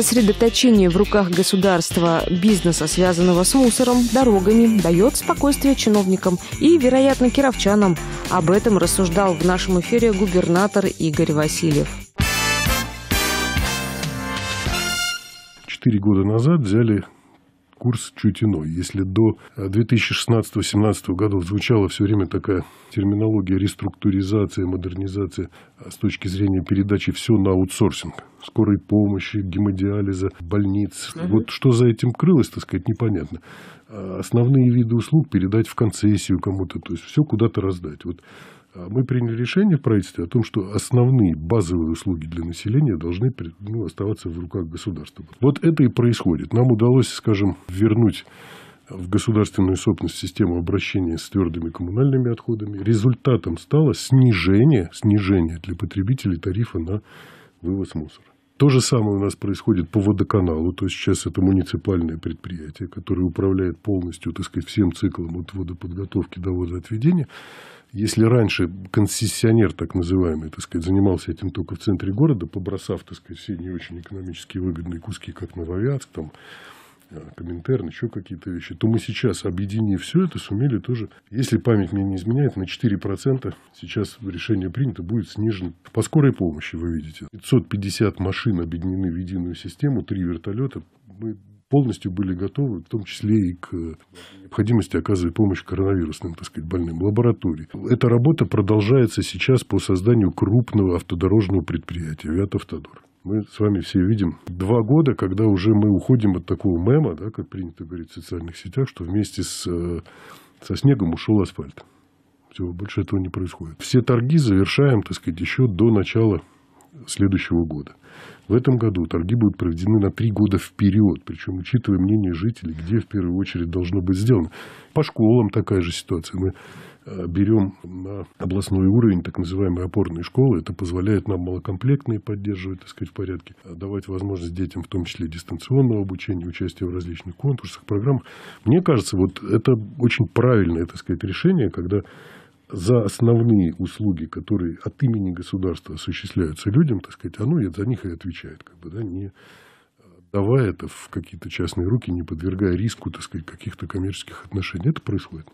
Сосредоточение в руках государства бизнеса, связанного с мусором, дорогами, дает спокойствие чиновникам и, вероятно, кировчанам. Об этом рассуждал в нашем эфире губернатор Игорь Васильев. Четыре года назад взяли курс чуть иной. Если до 2016-2017 э, годов звучала все время такая терминология реструктуризация, модернизация а с точки зрения передачи все на аутсорсинг скорой помощи, гемодиализа, больниц. Угу. Вот что за этим крылось, так сказать, непонятно. А основные виды услуг передать в концессию кому-то, то есть все куда-то раздать. Вот а мы приняли решение в правительстве о том, что основные базовые услуги для населения должны ну, оставаться в руках государства. Вот это и происходит. Нам удалось, скажем, вернуть в государственную собственность систему обращения с твердыми коммунальными отходами. Результатом стало снижение, снижение для потребителей тарифа на вывоз мусора. То же самое у нас происходит по водоканалу. То есть сейчас это муниципальное предприятие, которое управляет полностью так сказать, всем циклом от водоподготовки до водоотведения. Если раньше концессионер, так называемый, так сказать, занимался этим только в центре города, побросав так сказать, все не очень экономически выгодные куски, как Нововятск, там, Э, Коминтерн, еще какие-то вещи, то мы сейчас, объединив все это, сумели тоже, если память мне не изменяет, на 4% сейчас решение принято, будет снижен. По скорой помощи, вы видите, 550 машин объединены в единую систему, три вертолета. Мы полностью были готовы, в том числе и к необходимости оказывать помощь коронавирусным, так сказать, больным лаборатории. Эта работа продолжается сейчас по созданию крупного автодорожного предприятия «Вятавтодор» мы с вами все видим два года, когда уже мы уходим от такого мема, да, как принято говорить в социальных сетях, что вместе с, э, со снегом ушел асфальт. Все, больше этого не происходит. Все торги завершаем, так сказать, еще до начала следующего года. В этом году торги будут проведены на три года вперед, причем учитывая мнение жителей, где в первую очередь должно быть сделано. По школам такая же ситуация. Мы Э, берем на областной уровень так называемые опорные школы, это позволяет нам малокомплектные поддерживать, так сказать, в порядке, э, давать возможность детям, в том числе дистанционного обучения, участия в различных конкурсах, программах. Мне кажется, вот это очень правильное, так сказать, решение, когда за основные услуги, которые от имени государства осуществляются людям, так сказать, оно за них и отвечает, как бы, да, не э, давая это в какие-то частные руки, не подвергая риску, так сказать, каких-то коммерческих отношений. Это происходит.